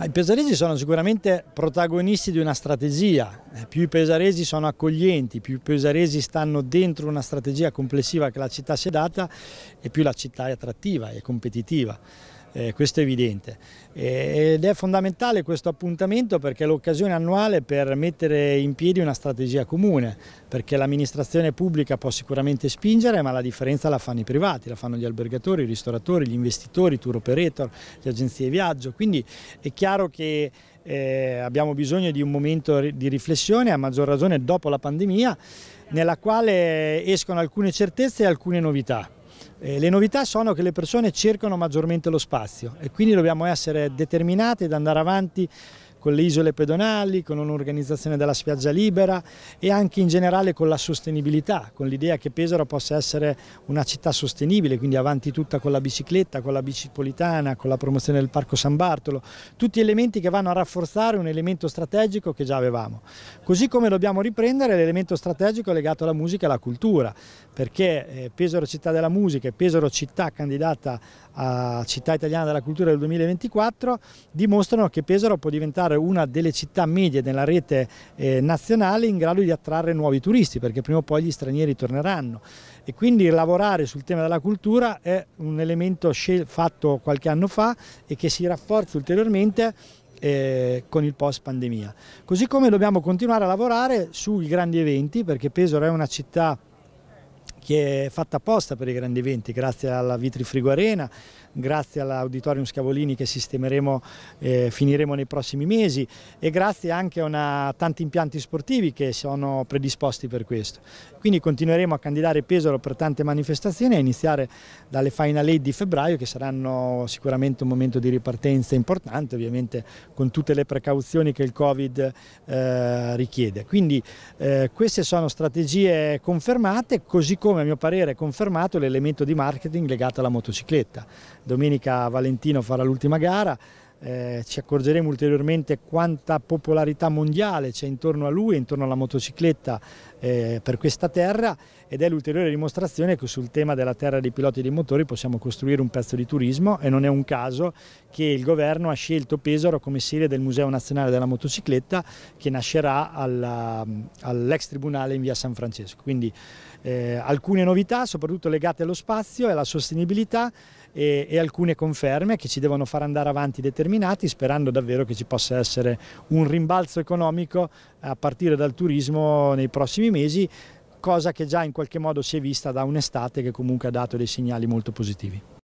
I pesaresi sono sicuramente protagonisti di una strategia, eh, più i pesaresi sono accoglienti, più i pesaresi stanno dentro una strategia complessiva che la città si è data e più la città è attrattiva e competitiva eh, questo è evidente. Eh, ed è fondamentale questo appuntamento perché è l'occasione annuale per mettere in piedi una strategia comune, perché l'amministrazione pubblica può sicuramente spingere, ma la differenza la fanno i privati, la fanno gli albergatori, i ristoratori, gli investitori, i tour operator, le agenzie viaggio. Quindi è chiaro che eh, abbiamo bisogno di un momento di riflessione, a maggior ragione dopo la pandemia, nella quale escono alcune certezze e alcune novità. Eh, le novità sono che le persone cercano maggiormente lo spazio e quindi dobbiamo essere determinati ad andare avanti con le isole pedonali, con un'organizzazione della spiaggia libera e anche in generale con la sostenibilità, con l'idea che Pesaro possa essere una città sostenibile, quindi avanti tutta con la bicicletta, con la bicipolitana, con la promozione del Parco San Bartolo, tutti elementi che vanno a rafforzare un elemento strategico che già avevamo. Così come dobbiamo riprendere l'elemento strategico legato alla musica e alla cultura, perché eh, Pesaro città della musica e Pesaro città candidata a città italiana della cultura del 2024 dimostrano che Pesaro può diventare diventare una delle città medie nella rete eh, nazionale in grado di attrarre nuovi turisti perché prima o poi gli stranieri torneranno e quindi lavorare sul tema della cultura è un elemento fatto qualche anno fa e che si rafforza ulteriormente eh, con il post pandemia. Così come dobbiamo continuare a lavorare sui grandi eventi perché Pesaro è una città che è fatta apposta per i grandi eventi, grazie alla Vitrifrigo Arena, grazie all'Auditorium Scavolini che sistemeremo, eh, finiremo nei prossimi mesi e grazie anche a tanti impianti sportivi che sono predisposti per questo. Quindi continueremo a candidare Pesaro per tante manifestazioni a iniziare dalle Final 8 di febbraio che saranno sicuramente un momento di ripartenza importante, ovviamente con tutte le precauzioni che il Covid eh, richiede. Quindi eh, queste sono strategie confermate, così come come a mio parere è confermato l'elemento di marketing legato alla motocicletta. Domenica Valentino farà l'ultima gara, eh, ci accorgeremo ulteriormente quanta popolarità mondiale c'è intorno a lui, intorno alla motocicletta eh, per questa terra ed è l'ulteriore dimostrazione che sul tema della terra dei piloti e dei motori possiamo costruire un pezzo di turismo e non è un caso che il governo ha scelto Pesaro come sede del Museo Nazionale della Motocicletta che nascerà all'ex all tribunale in via San Francesco. Quindi eh, alcune novità soprattutto legate allo spazio e alla sostenibilità e, e alcune conferme che ci devono far andare avanti determinati sperando davvero che ci possa essere un rimbalzo economico a partire dal turismo nei prossimi mesi cosa che già in qualche modo si è vista da un'estate che comunque ha dato dei segnali molto positivi.